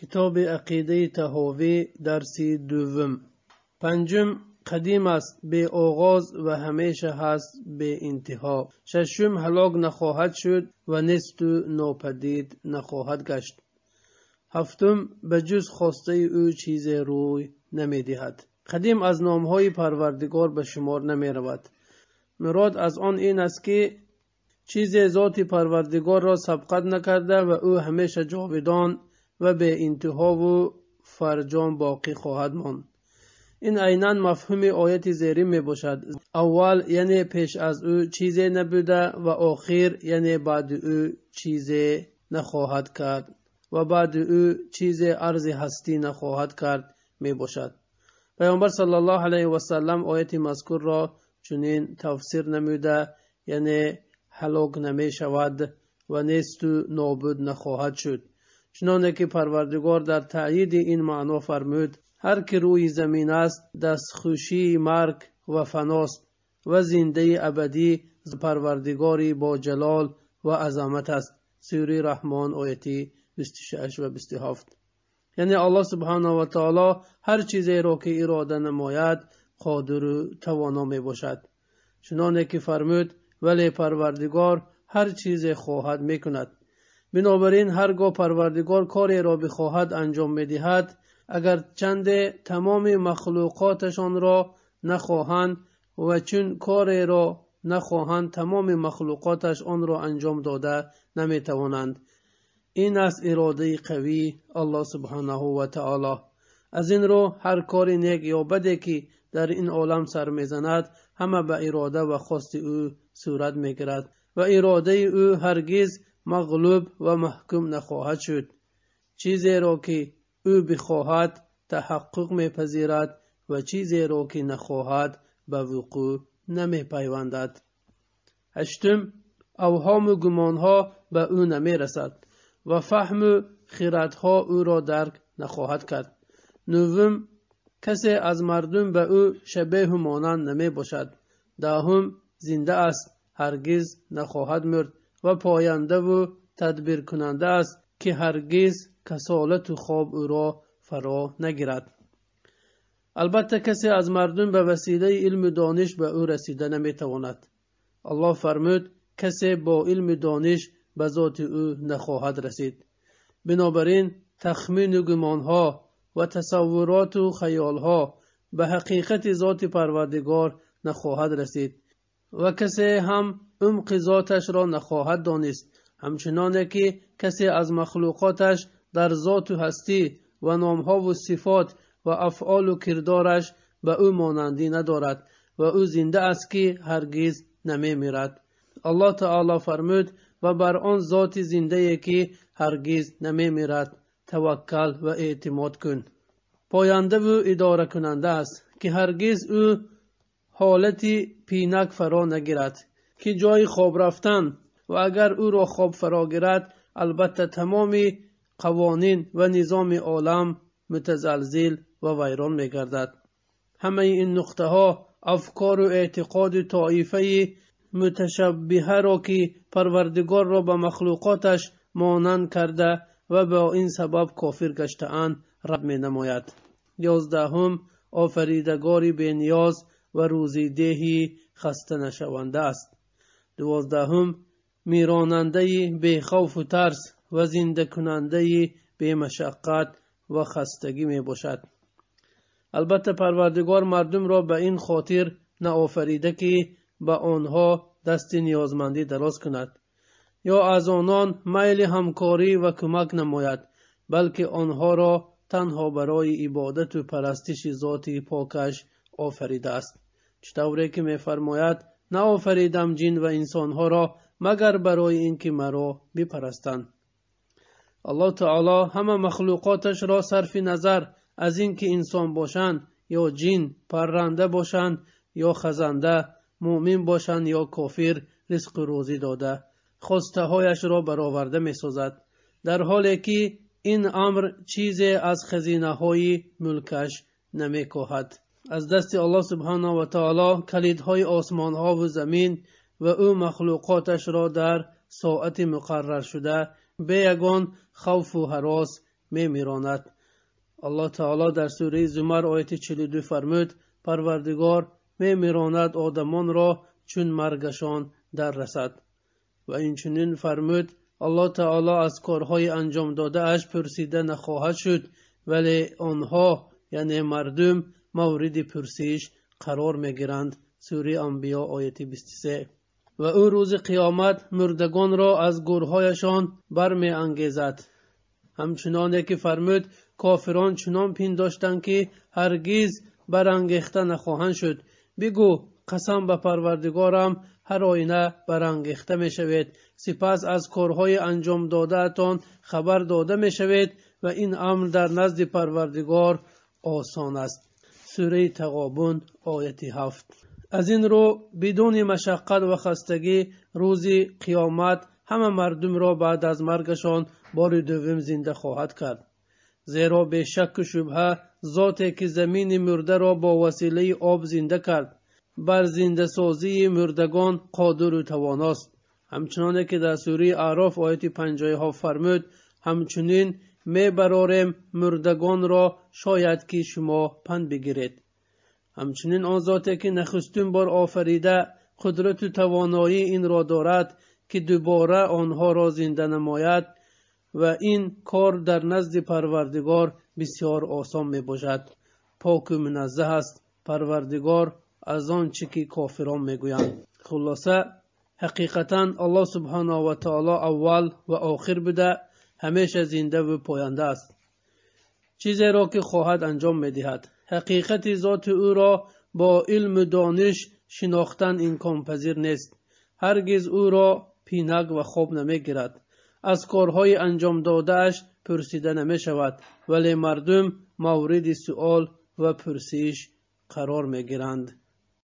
китоби ақидаи таҳовӣ дарси дуввум панҷум қадим аст беоғоз ва ҳамеша ҳаст беинтиҳо шашум ҳалок нахоҳад шуд ва несту нопадид нахоҳад гашт ҳафтум ба ҷуз хостаи ӯ чизе рӯй намедиҳад қадим аз номҳои парвардигор ба шумор намеравад мурод аз он ин аст ки чизе зоти парвардигорро сабқат накарда ва ӯ ҳамеша ҷовидон ва беинтиҳову фарҷом боқӣ хоҳад монд ин айнан мафҳуми ояти зерин мебошад аввал яъне пеш аз ӯ чизе набуда ва охир яъне баъди ӯ чизе нахоҳад кард ва баъди ӯ чизе арзи ҳастӣ нахоҳад кард мебошад паомбар с вм ояти мазкурро чунин тафсир намуда яъне ҳалок намешавад ва несту нобуд нахоҳад шуд чуноне ки парвардигор дар таъиди ин маъно фармуд ҳар ки рӯи замин аст дастхушии марг ва фаност ва зиндаи абадӣ парвардигори боҷалол ва азамат аст сури раҳмон ояти бстшаш ва бстҳафт яъне алло субҳана ватаоло ҳар чизеро ки ирода намояд қодиру тавоно мебошад чуноне ки фармуд вале парвардигор ҳар чизе хоҳад мекунад бинобар ин ҳар гоҳ парвардигор кареро бихоҳад анҷом медиҳад агар чанде тамоми махлуқоташонро нахоҳанд ва чун кареро нахоҳанд тамоми махлуқоташ онро анҷом дода наметавонанд ин аст иродаи қавии аллоҳ субҳанаҳу ватаъоло аз ин рӯ ҳар кори нек ё баде ки дар ин олам сар мезанад ҳама ба ирода ва хости ӯ сурат мегирад ва иродаи ӯ ҳаргиз мағлуб ва маҳкум нахоҳад шуд чизеро ки ӯ бихоҳад таҳаққуқ мепазирад ва чизеро ки нахоҳад ба вуқӯъ намепайвандад ҳаштум авҳому гумонҳо ба ӯ намерасад ва фаҳму хиратҳо ӯро дарк нахоҳад кард нувум касе аз мардум ба ӯ шабеҳу монанд намебошад даҳум зинда аст ҳаргиз нахоҳад мурд و پاینده و تدبیر کننده است که هرگز کسالت و خواب او را فرا نگیرد. البته کسی از مردم به وسیله علم و دانش به او رسیده نمیتواند. الله فرمود کسی با علم و دانش به ذات او نخواهد رسید. بنابراین تخمین و گمانها و تصورات و خیالها به حقیقت ذات پروردگار نخواهد رسید. و کسی هم عمق ذاتش را نخواهد دانست همچنانه که کسی از مخلوقاتش در ذات و هستی و نامها و صفات و افعال و کردارش به او مانندی ندارد و او زنده است که هرگز نمی میرد الله تعالی فرمود و بر آن ذات زنده که هرگز نمی میرد توکل و اعتماد کن پاینده و اداره کننده است که هرگز او ҳолати пинак фаро нагирад ки ҷои хоб рафтан ва агар ӯро хоб фаро гирад албатта тамоми қавонин ва низоми олам мутазалзил ва вайрон мегардад ҳамаи ин нуқтаҳо афкору эътиқоди тоифаи муташаббиҳаро ки парвардигорро ба махлуқоташ монанд карда ва бо ин сабаб кофир гаштаанд рад менамояд ёздаҳум офаридагори бениёз ва рӯзидеҳи хастанашаванда аст дувоздаҳум миронандаи бехофу тарс ва зиндакунандаи бемашаққат ва хастагӣ мебошад албатта парвардигор мардумро ба ин хотир наофарида ки ба онҳо дасти ниёзмандӣ дароз кунад ё аз онон майли ҳамкорӣ ва кӯмак намояд балки онҳоро танҳо барои ибодату парастиши зоти покаш офаридааст чутавре ки мефармояд наофаридам ҷин ва инсонҳоро магар барои ин ки маро бипарастанд аллоҳ таоло ҳама махлуқоташро сарфи назар аз ин ки инсон бошанд ё ҷин парранда бошанд ё хазанда муъмин бошанд ё кофир ризқи рӯзӣ дода хостаҳояшро бароварда месозад дар ҳоле ки ин амр чизе аз хазинаҳои мулкаш намекоҳад аз дасти аллоҳ субҳанаҳу ватаало калидҳои осмонҳову замин ва ӯ махлуқоташро дар соати муқарраршуда бе ягон хавфу ҳарос мемиронад аллоҳ таоло дар сураи зумар ояти чилду фармуд парвардигор мемиронад одамонро чун маргашон даррасад ва инчунин фармуд аллоҳ таоло аз корҳои анҷом додааш пурсида нахоҳад шуд вале онҳо яъне мардум мавриди пурсиш қарор мегиранд сури амбиё ояти бистсе ва ӯ рӯзи қиёмат мурдагонро аз гӯрҳояшон бармеангезад ҳамчуноне ки фармуд кофирон чунон пиндоштанд ки ҳаргиз барангехта нахоҳанд шуд бигӯ қасам ба парвардигорам ҳар оина барангехта мешавед сипас аз корҳои анҷом додаатон хабар дода мешавед ва ин амр дар назди парвардигор осон аст сураи тағобун ояти ҳафт аз ин рӯ бидуни машаққат ва хастагӣ рӯзи қиёмат ҳама мардумро баъд аз маргашон бори дуввум зинда хоҳад кард зеро бешакку шубҳа зоте ки замини мурдаро бо василаи об зинда кард бар зиндасозии мурдагон қодиру тавоност ҳамчуноне ки дар сураи аъроф ояти панҷоиҳо фармуд ҳамчунин мебарорем мурдагонро шояд ки шумо панд бигиред ҳамчунин он зоте ки нахустин бор офарида қудрату тавоноӣ инро дорад ки дубора онҳоро зинда намояд ва ин кор дар назди парвардигор бисёр осон мебошад поку муназзаҳ аст парвардигор аз он чӣ ки кофирон мегӯянд хулоса ҳақиқатан аллоҳ субҳанаҳу ва таоло аввал ва охир буда ҳамеша зинда ва поянда аст чизеро ки хоҳад анҷом медиҳад ҳақиқати зоти ӯро бо илму дониш шинохтан имконпазир нест ҳаргиз ӯро пинак ва хоб намегирад аз корҳои анҷомдодааш пурсида намешавад вале мардум мавриди суол ва пурсиш қарор мегиранд